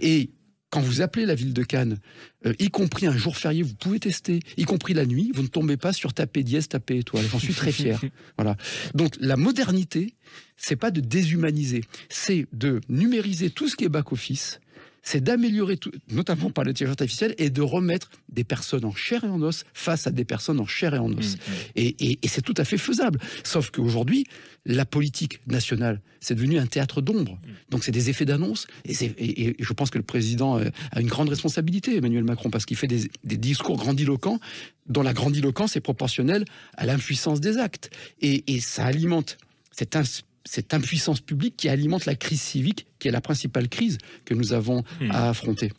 Et quand vous appelez la ville de Cannes, euh, y compris un jour férié, vous pouvez tester, y compris la nuit, vous ne tombez pas sur tapé dièse, tapé étoile. J'en suis très fier. voilà. Donc la modernité, c'est pas de déshumaniser, c'est de numériser tout ce qui est back office c'est d'améliorer, notamment par l'intelligence artificielle, et de remettre des personnes en chair et en os face à des personnes en chair et en os. Mmh, mmh. Et, c'est tout à fait faisable. Sauf qu'aujourd'hui, la politique nationale, c'est devenu un théâtre d'ombre. Mmh. Donc c'est des effets d'annonce. Et, je pense que le président euh, a une grande responsabilité, Emmanuel Macron, parce qu'il fait des, discours grandiloquents dont la grandiloquence est proportionnelle à l'impuissance des actes. Et, ça alimente cette cette impuissance publique qui alimente la crise civique, qui est la principale crise que nous avons hmm. à affronter.